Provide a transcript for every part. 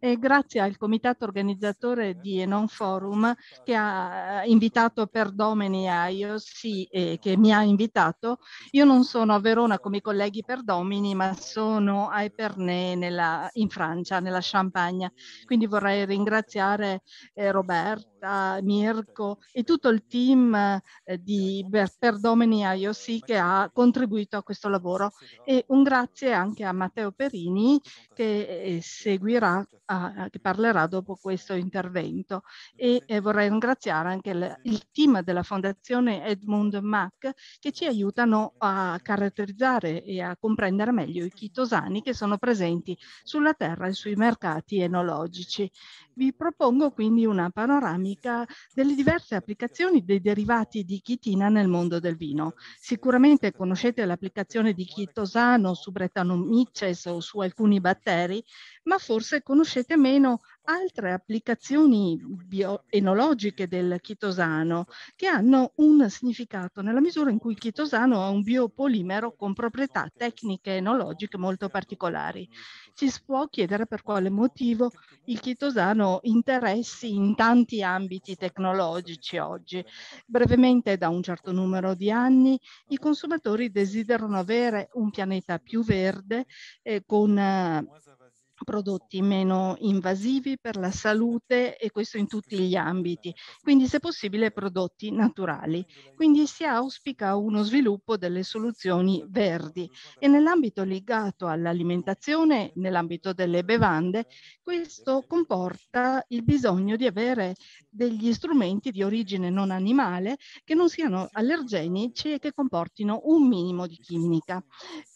e grazie al comitato organizzatore di Enon Forum che ha eh, invitato per domeni a IOC e che mi ha invitato, io non sono a Verona come i colleghi per domeni, ma sono a Epernay nella, in Francia, nella Champagne. Quindi vorrei ringraziare eh, Roberto Marta, Mirko e tutto il team eh, di Perdomeni IOC che ha contribuito a questo lavoro e un grazie anche a Matteo Perini che eh, seguirà, che parlerà dopo questo intervento e eh, vorrei ringraziare anche il team della Fondazione Edmund Mack che ci aiutano a caratterizzare e a comprendere meglio i chitosani che sono presenti sulla terra e sui mercati enologici. Vi propongo quindi una panoramica botanica delle diverse applicazioni dei derivati di chitina nel mondo del vino. Sicuramente conoscete l'applicazione di chitosano su Brettanomyces o su alcuni batteri, ma forse conoscete meno altre applicazioni bioenologiche del chitosano che hanno un significato nella misura in cui il chitosano è un biopolimero con proprietà tecniche enologiche molto particolari. Ci si può chiedere per quale motivo il chitosano interessi in tanti ambiti tecnologici oggi. Brevemente, da un certo numero di anni i consumatori desiderano avere un pianeta più verde eh, con eh, prodotti meno invasivi per la salute e questo in tutti gli ambiti, quindi se possibile prodotti naturali. Quindi si auspica uno sviluppo delle soluzioni verdi e nell'ambito legato all'alimentazione, nell'ambito delle bevande, questo comporta il bisogno di avere degli strumenti di origine non animale che non siano allergenici e che comportino un minimo di chimica.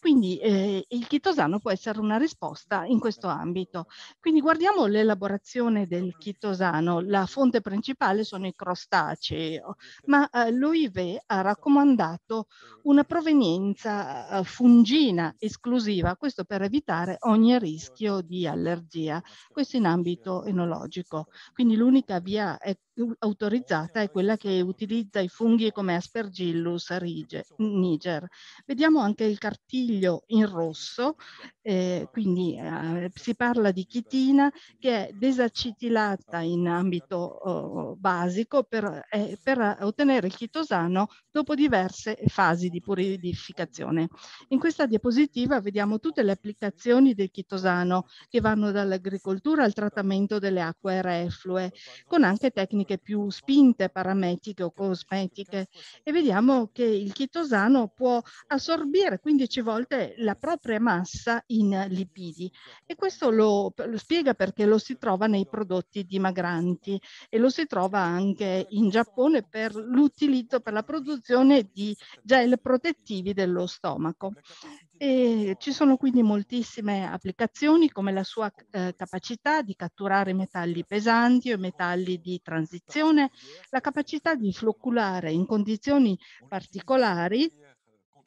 Quindi eh, il chitosano può essere una risposta in questo ambito. Quindi guardiamo l'elaborazione del chitosano, la fonte principale sono i crostacei, ma eh, l'OIV ha raccomandato una provenienza eh, fungina esclusiva, questo per evitare ogni rischio di allergia, questo in ambito enologico. Quindi l'unica via è autorizzata è quella che utilizza i funghi come Aspergillus rige, niger. Vediamo anche il cartiglio in rosso eh, quindi eh, si parla di chitina che è desacitilata in ambito oh, basico per, eh, per, ottenere il chitosano dopo diverse fasi di purificazione. In questa diapositiva vediamo tutte le applicazioni del chitosano che vanno dall'agricoltura al trattamento delle acque reflue con anche tecniche più spinte parametiche o cosmetiche e vediamo che il chitosano può assorbire 15 volte la propria massa in lipidi e questo lo, lo, spiega perché lo si trova nei prodotti dimagranti e lo si trova anche in Giappone per l'utilizzo per la produzione di gel protettivi dello stomaco. E ci sono quindi moltissime applicazioni come la sua eh, capacità di catturare metalli pesanti o metalli di transizione, la capacità di flocculare in condizioni particolari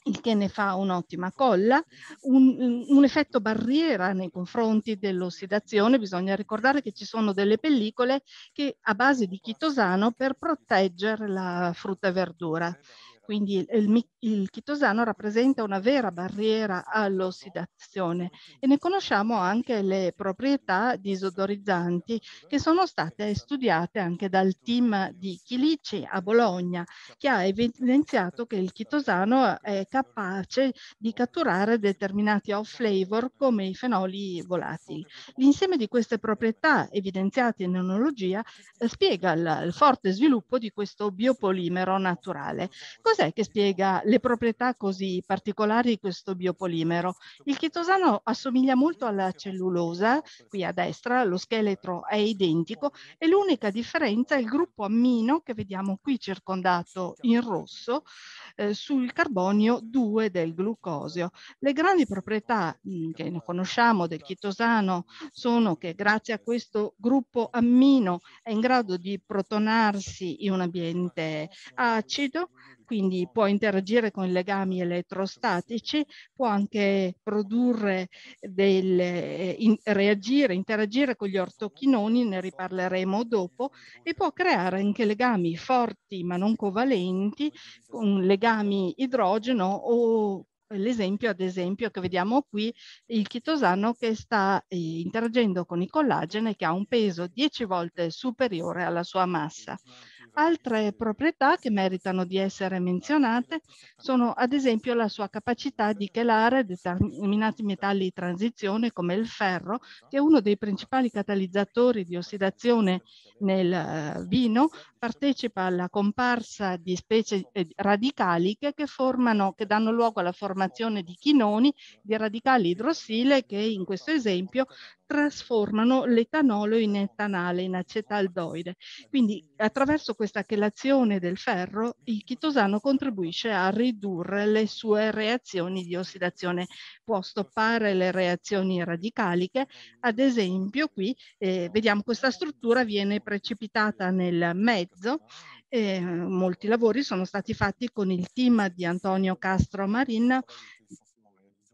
il che ne fa un'ottima colla, un, un, effetto barriera nei confronti dell'ossidazione, bisogna ricordare che ci sono delle pellicole che a base di chitosano per proteggere la frutta e verdura. Quindi il, il chitosano rappresenta una vera barriera all'ossidazione e ne conosciamo anche le proprietà disodorizzanti che sono state studiate anche dal team di Chilici a Bologna che ha evidenziato che il chitosano è capace di catturare determinati off-flavor come i fenoli volatili. L'insieme di queste proprietà evidenziate in enologia spiega il, il forte sviluppo di questo biopolimero naturale. Così Cos'è che spiega le proprietà così particolari di questo biopolimero? Il chitosano assomiglia molto alla cellulosa, qui a destra lo scheletro è identico e l'unica differenza è il gruppo ammino che vediamo qui circondato in rosso eh, sul carbonio 2 del glucosio. Le grandi proprietà mm, che conosciamo del chitosano sono che grazie a questo gruppo ammino è in grado di protonarsi in un ambiente acido, quindi può interagire con i legami elettrostatici, può anche produrre delle, in, reagire, interagire con gli ortochinoni, ne riparleremo dopo, e può creare anche legami forti ma non covalenti, con legami idrogeno o l'esempio ad esempio che vediamo qui il chitosano che sta eh, interagendo con i collagene che ha un peso 10 volte superiore alla sua massa. Altre proprietà che meritano di essere menzionate sono ad esempio la sua capacità di chelare determinati metalli di transizione come il ferro, che è uno dei principali catalizzatori di ossidazione nel eh, vino, partecipa alla comparsa di specie eh, radicali che, che, formano, che danno luogo alla formazione di chinoni, di radicali idrossile che in questo esempio trasformano l'etanolo in etanale, in acetaldoide. Quindi attraverso questa chelazione del ferro il chitosano contribuisce a ridurre le sue reazioni di ossidazione, può stoppare le reazioni radicaliche, ad esempio qui eh, vediamo questa struttura viene precipitata nel mezzo eh, molti lavori sono stati fatti con il team di Antonio Castro Marin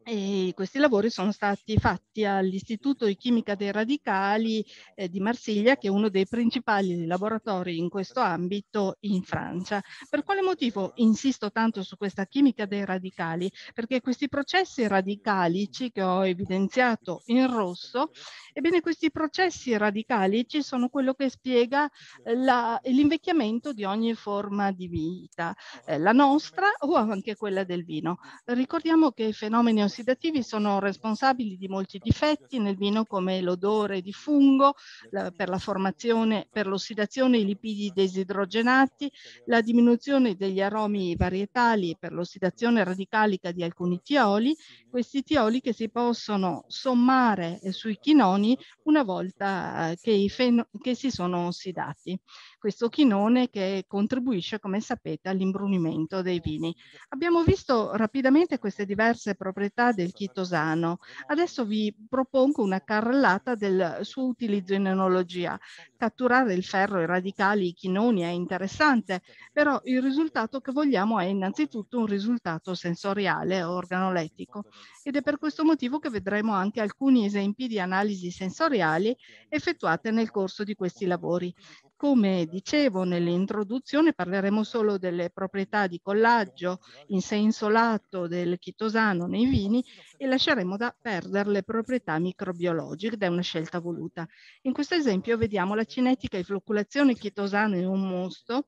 e questi lavori sono stati fatti all'Istituto di Chimica dei Radicali eh, di Marsiglia, che è uno dei principali laboratori in questo ambito in Francia. Per quale motivo insisto tanto su questa chimica dei radicali? Perché questi processi radicalici che ho evidenziato in rosso, ebbene questi processi radicalici sono quello che spiega eh, l'invecchiamento di ogni forma di vita, eh, la nostra o anche quella del vino. Ricordiamo che i fenomeni ossidativi sono responsabili di molti difetti nel vino come l'odore di fungo, la, per la formazione, per l'ossidazione i lipidi desidrogenati, la diminuzione degli aromi varietali e per l'ossidazione radicalica di alcuni tioli, questi tioli che si possono sommare eh, sui chinoni una volta eh, che, che si sono ossidati questo chinone che contribuisce, come sapete, all'imbrunimento dei eh vini. Abbiamo visto rapidamente queste diverse proprietà del chitosano. Adesso vi propongo una carrellata del suo utilizzo in enologia. Catturare il ferro, i radicali, i chinoni è interessante, però il risultato che vogliamo è innanzitutto un risultato sensoriale, organolettico. Ed è per questo motivo che vedremo anche alcuni esempi di analisi sensoriali effettuate nel corso di questi lavori. Come dicevo nell'introduzione parleremo solo delle proprietà di collaggio in senso lato del chitosano nei vini e lasceremo da perdere le proprietà microbiologiche ed è una scelta voluta. In questo esempio vediamo la cinetica e flocculazione chitosana in un mosto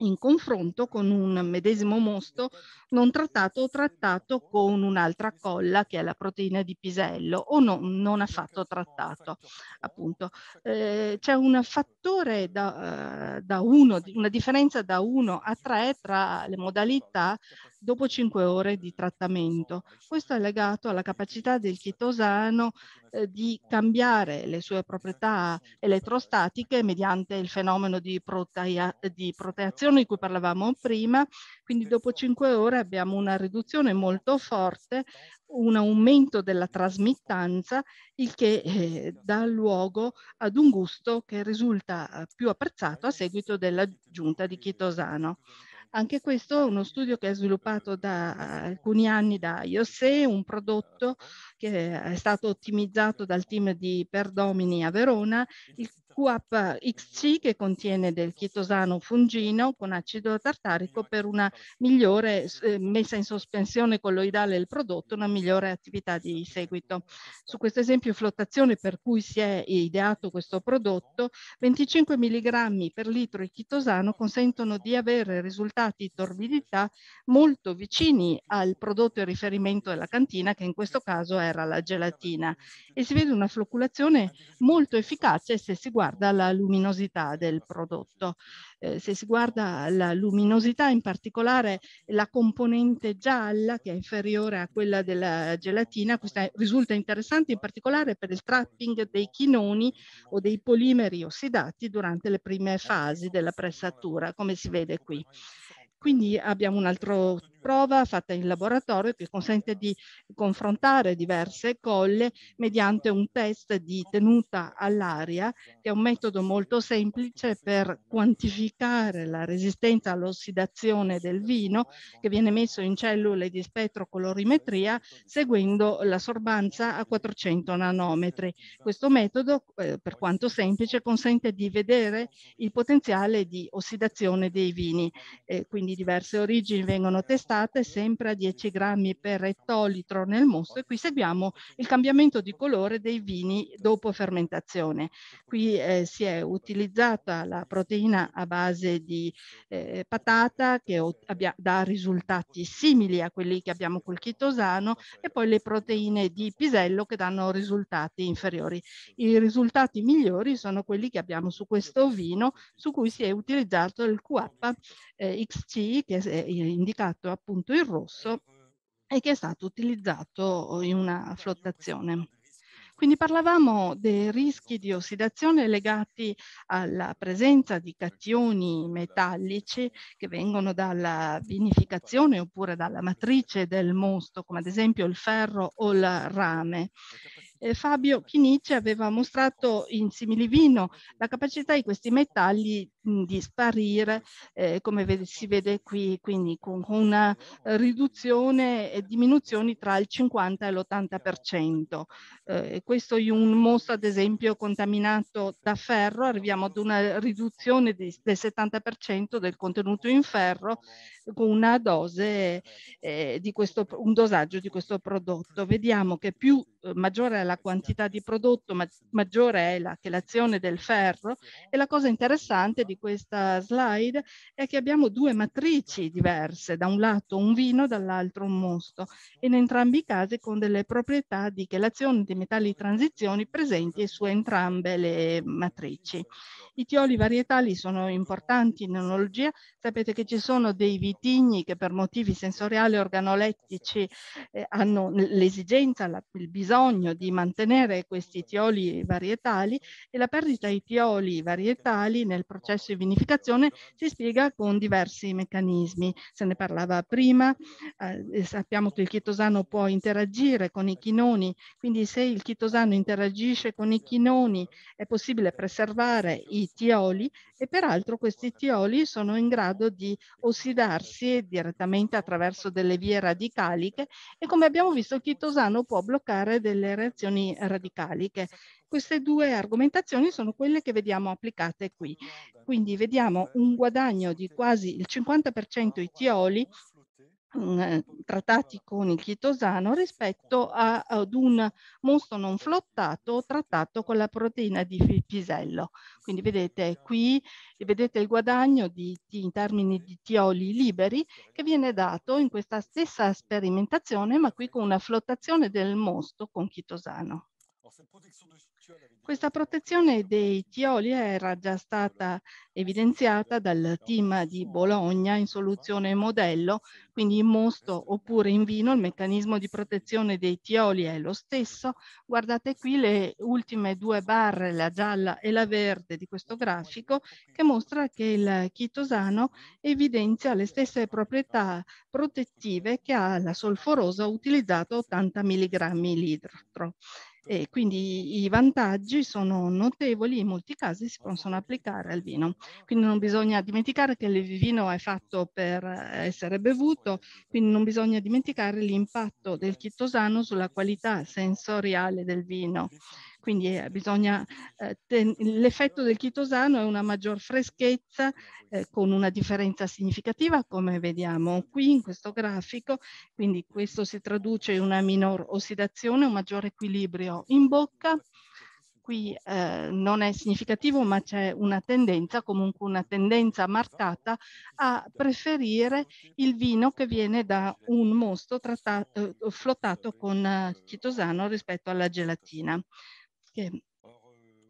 in confronto con un medesimo mosto non trattato o trattato con un'altra colla che è la proteina di pisello o no, non affatto trattato. Appunto, eh, c'è una fattoria fattore da, eh, da uno, una differenza da 1 a 3 tra le modalità dopo 5 ore di trattamento. Questo è legato alla capacità del chitosano eh, di cambiare le sue proprietà elettrostatiche mediante il fenomeno di, protea di proteazione di cui parlavamo prima. Quindi dopo 5 ore abbiamo una riduzione molto forte un aumento della trasmittanza, il che eh, dà luogo ad un gusto che risulta eh, più apprezzato a seguito dell'aggiunta di chitosano. Anche questo è uno studio che è sviluppato da eh, alcuni anni da IOSE, un prodotto che è stato ottimizzato dal team di Perdomini a Verona, il QAP XC che contiene del chitosano fungino con acido tartarico per una migliore eh, messa in sospensione colloidale del prodotto, una migliore attività di seguito. Su questo esempio flottazione per cui si è ideato questo prodotto, 25 mg per litro di chitosano consentono di avere risultati di torbidità molto vicini al prodotto di riferimento della cantina che in questo caso era la gelatina e si vede una flocculazione molto efficace se si guarda riguarda la luminosità del prodotto. Eh, se si guarda la luminosità, in particolare la componente gialla che è inferiore a quella della gelatina, questa risulta interessante in particolare per il trapping dei chinoni o dei polimeri ossidati durante le prime fasi della pressatura, come si vede qui. Quindi abbiamo un altro prova fatta in laboratorio che consente di confrontare diverse colle mediante un test di tenuta all'aria, che è un metodo molto semplice per quantificare la resistenza all'ossidazione del vino, che viene messo in cellule di spettrocolorimetria seguendo l'assorbanza a 400 nanometri. Questo metodo, eh, per quanto semplice, consente di vedere il potenziale di ossidazione dei vini. Eh, quindi diverse origini vengono testate trattate sempre a 10 grammi per ettolitro nel mosto e qui seguiamo il cambiamento di colore dei vini dopo fermentazione. Qui eh, si è utilizzata la proteina a base di eh, patata che abbia, dà risultati simili a quelli che abbiamo col chitosano e poi le proteine di pisello che danno risultati inferiori. I risultati migliori sono quelli che abbiamo su questo vino su cui si è utilizzato il QAP eh, XC che è eh, indicato appunto il rosso e che è stato utilizzato uhm, in una flottazione. Quindi parlavamo dei rischi di ossidazione legati alla presenza di cationi metallici che vengono dalla vinificazione oppure dalla matrice del mosto, come ad esempio il ferro o il rame. Eh, Fabio Chinici aveva mostrato in similivino la capacità di questi metalli di sparire, eh, come vede, si vede qui, quindi con una eh, riduzione e diminuzioni tra il 50 e l'80%. Eh, questo è un mostro, ad esempio, contaminato da ferro, arriviamo ad una riduzione di, del 70% del contenuto in ferro con una dose eh, di questo, un dosaggio di questo prodotto. Vediamo che più eh, maggiore è la quantità di prodotto, ma, maggiore è la chelazione del ferro e la cosa interessante di di questa slide è che abbiamo due matrici diverse, da un lato un vino, dall'altro un mosto, in entrambi i casi con delle proprietà di chelazione di metalli transizioni presenti su entrambe le matrici. I tioli varietali sono importanti in enologia, sapete che ci sono dei vitigni che per motivi sensoriali e organolettici eh, hanno l'esigenza, la, il bisogno di mantenere questi tioli varietali e la perdita di tioli varietali nel processo processo di vinificazione si spiega con diversi meccanismi. Se ne parlava prima, eh, sappiamo che il chitosano può interagire con i chinoni, quindi se il chitosano interagisce con i chinoni è possibile preservare i tioli e peraltro questi tioli sono in grado di ossidarsi direttamente attraverso delle vie radicaliche e come abbiamo visto il chitosano può bloccare delle reazioni radicaliche queste due argomentazioni sono quelle che vediamo applicate qui. Quindi vediamo un guadagno di quasi il 50% tioli mm, eh, trattati con il chitosano rispetto a, ad un mosto non flottato trattato con la proteina di pisello. Quindi vedete qui, vedete il guadagno di, di, in termini di tioli liberi che viene dato in questa stessa sperimentazione ma qui con una flottazione del mosto con chitosano. Questa protezione dei tioli era già stata evidenziata eh, dal diciamo team di Bologna in diciamo soluzione modello, quindi in mosto esatto. oppure in vino il meccanismo di protezione dei tioli è lo stesso. Guardate qui le ultime due barre, la gialla e la verde di questo grafico, che mostra che il chitosano evidenzia le stesse proprietà protettive che ha la solforosa utilizzato 80 mg litro e quindi i vantaggi sono notevoli, in molti casi si possono applicare al vino. Quindi non bisogna dimenticare che il vino è fatto per essere bevuto, quindi non bisogna dimenticare l'impatto del chitosano sulla qualità sensoriale del vino. Quindi eh, bisogna, eh, l'effetto del chitosano è una maggior freschezza eh, con una differenza significativa come vediamo qui in questo grafico, quindi questo si traduce in una minor ossidazione, un maggior equilibrio in bocca, qui eh, non è significativo ma c'è una tendenza, comunque una tendenza marcata a preferire il vino che viene da un mosto trattato, eh, flottato con eh, chitosano rispetto alla gelatina. Yeah.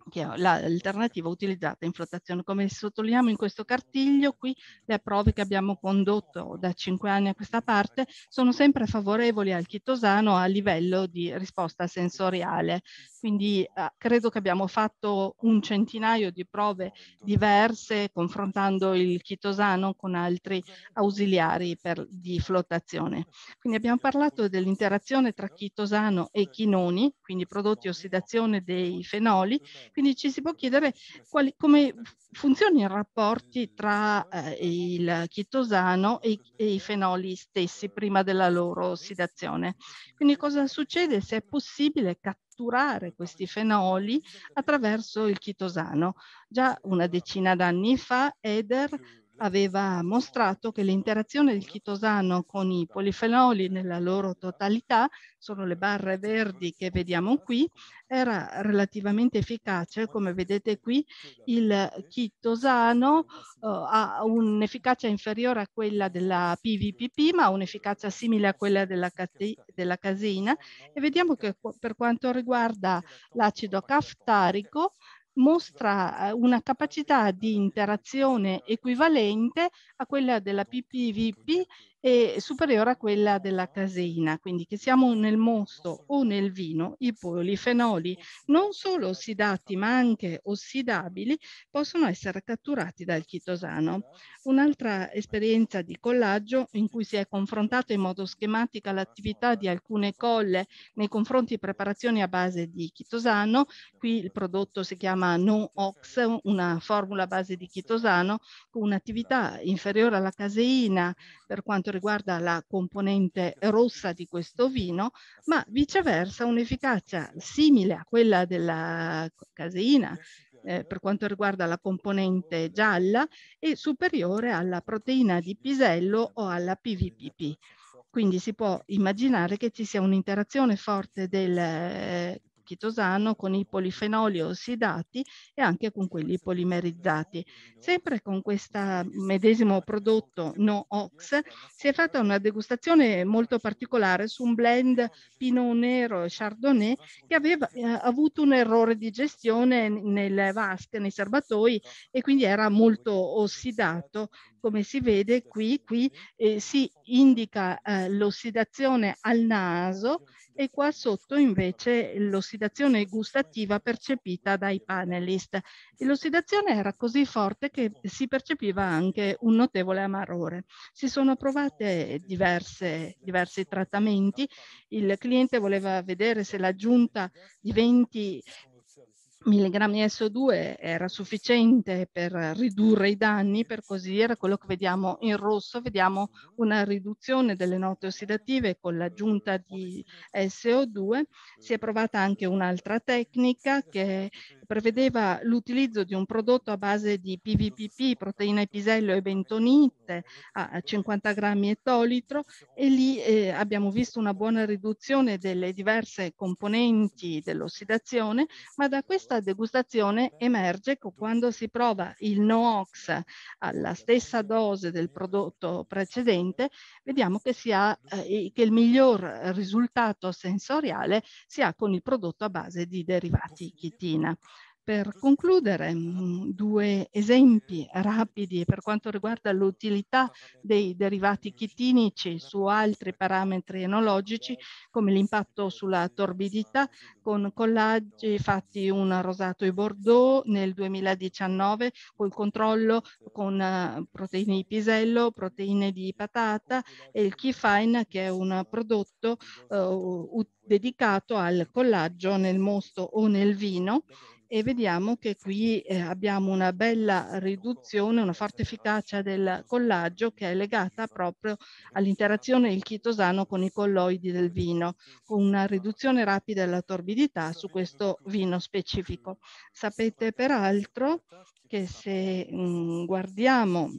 che è l'alternativa utilizzata in flottazione. Come sottolineiamo in questo cartiglio, qui le prove che abbiamo condotto da cinque anni a questa parte sono sempre favorevoli al chitosano a livello di risposta sensoriale. Quindi eh, credo che abbiamo fatto un centinaio di prove diverse confrontando il chitosano con altri ausiliari per, di flottazione. Quindi abbiamo parlato dell'interazione tra chitosano e chinoni, quindi prodotti ossidazione dei fenoli, quindi ci si può chiedere quali, come funzionano i rapporti tra eh, il chitosano e, e, i fenoli stessi prima della loro ossidazione. Quindi cosa succede se è possibile catturare questi fenoli attraverso il chitosano? Già una decina d'anni fa Eder aveva mostrato che l'interazione del chitosano con i polifenoli nella loro totalità, sono le barre verdi che vediamo qui, era relativamente efficace. Come vedete qui, il chitosano uh, ha un'efficacia inferiore a quella della PVPP, ma ha un'efficacia simile a quella della, della casina. E vediamo che per quanto riguarda l'acido caftarico, mostra eh, una capacità di interazione equivalente a quella della PPVP è superiore a quella della caseina, quindi che siamo nel mosto o nel vino, i polifenoli non solo ossidati ma anche ossidabili possono essere catturati dal chitosano. Un'altra esperienza di collaggio in cui si è confrontata in modo schematico l'attività di alcune colle nei confronti di preparazioni a base di chitosano, qui il prodotto si chiama No Ox, una formula a base di chitosano, con un'attività inferiore alla caseina per quanto quanto riguarda la componente rossa di questo vino, ma viceversa un'efficacia simile a quella della caseina eh, per quanto riguarda la componente gialla e superiore alla proteina di pisello o alla PVPP. Quindi si può immaginare che ci sia un'interazione forte del eh, chitosano con i polifenoli ossidati e anche con quelli polimerizzati. Sempre con questo medesimo prodotto No Ox si è fatta una degustazione molto particolare su un blend Pinot Nero e Chardonnay che aveva eh, avuto un errore di gestione nelle vasche, nei serbatoi e quindi era molto ossidato come si vede qui, qui eh, si indica eh, l'ossidazione al naso e qua sotto invece l'ossidazione gustativa percepita dai panelist. L'ossidazione era così forte che si percepiva anche un notevole amarore. Si sono provate diverse, diversi trattamenti, il cliente voleva vedere se l'aggiunta di 20 mg di SO2 era sufficiente per ridurre i danni, per così dire, quello che vediamo in rosso, vediamo una riduzione delle note ossidative con l'aggiunta di SO2. Si è provata anche un'altra tecnica che prevedeva l'utilizzo di un prodotto a base di PVPP, proteina e pisello e bentonite a 50 grammi ettolitro e lì eh, abbiamo visto una buona riduzione delle diverse componenti dell'ossidazione, ma da questa degustazione emerge che quando si prova il NOx alla stessa dose del prodotto precedente, vediamo che, si ha, eh, che il miglior risultato sensoriale si ha con il prodotto a base di derivati chitina. Per concludere, mm, due esempi rapidi per quanto riguarda l'utilità dei derivati chitinici su altri parametri enologici, come l'impatto sulla torbidità, con collaggi fatti un rosato e bordeaux nel 2019, col controllo con eh, proteine di pisello, proteine di patata e il Keyfine, che è un prodotto eh, dedicato al collaggio nel mosto o nel vino e vediamo che qui eh, abbiamo una bella riduzione, una forte efficacia del collaggio che è legata proprio all'interazione del chitosano con i colloidi del vino, con una riduzione rapida della torbidità su questo vino specifico. Sapete peraltro che se mh, mm, guardiamo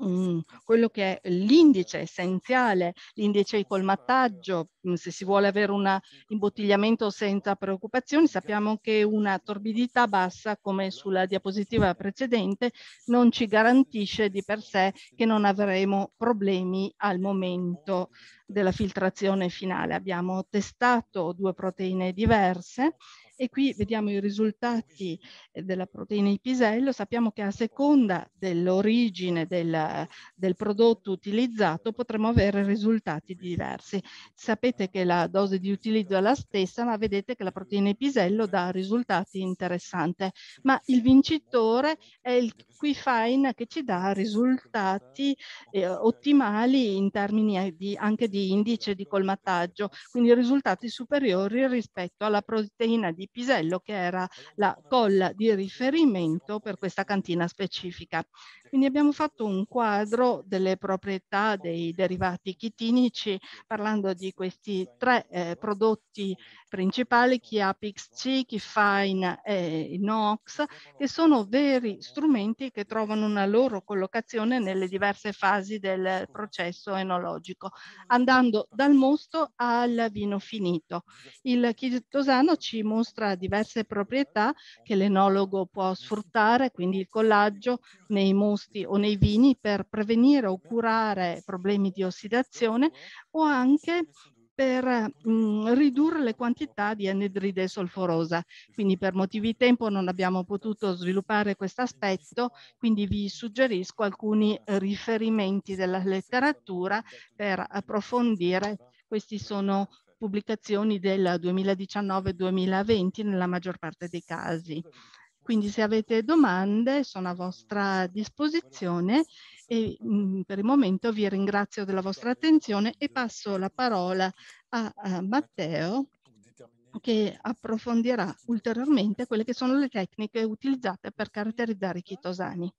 mh, quello che è l'indice essenziale, l'indice di colmattaggio, mhmm, se si vuole avere un imbottigliamento senza preoccupazioni, sappiamo che una torbidità bassa, come sulla diapositiva precedente, non ci garantisce di per sé che non avremo problemi al momento della filtrazione finale. Abbiamo testato due proteine diverse e qui vediamo i risultati eh, della proteina ipisello. Sappiamo che a seconda dell'origine del, del, prodotto utilizzato potremo avere risultati diversi. Sapete che la dose di utilizzo è la stessa, ma vedete che la proteina ipisello dà risultati interessanti. Ma il vincitore è il Quifine che ci dà risultati eh, ottimali in termini eh, di, anche di di indice di colmataggio, quindi risultati superiori rispetto alla proteina di pisello che era la colla di riferimento per questa cantina specifica. Quindi abbiamo fatto un quadro delle proprietà dei derivati chitinici parlando di questi tre eh, prodotti principali, chi c chi Fine e Inox, eh, che sono veri strumenti che trovano una loro collocazione nelle diverse fasi del processo enologico, andando dal mosto al vino finito. Il chitosano ci mostra diverse proprietà che l'enologo può sfruttare, quindi il collaggio nei mosti composti o nei vini per prevenire o curare problemi di ossidazione o anche per mh, mm, ridurre le quantità di anidride solforosa. Quindi per motivi di tempo non abbiamo potuto sviluppare questo aspetto, quindi vi suggerisco alcuni riferimenti della letteratura per approfondire. Questi sono pubblicazioni del 2019-2020 nella maggior parte dei casi. Quindi se avete domande sono a vostra disposizione e mh, mm, per il momento vi ringrazio della vostra attenzione e passo la parola a, a Matteo che approfondirà ulteriormente quelle che sono le tecniche utilizzate per caratterizzare i chitosani.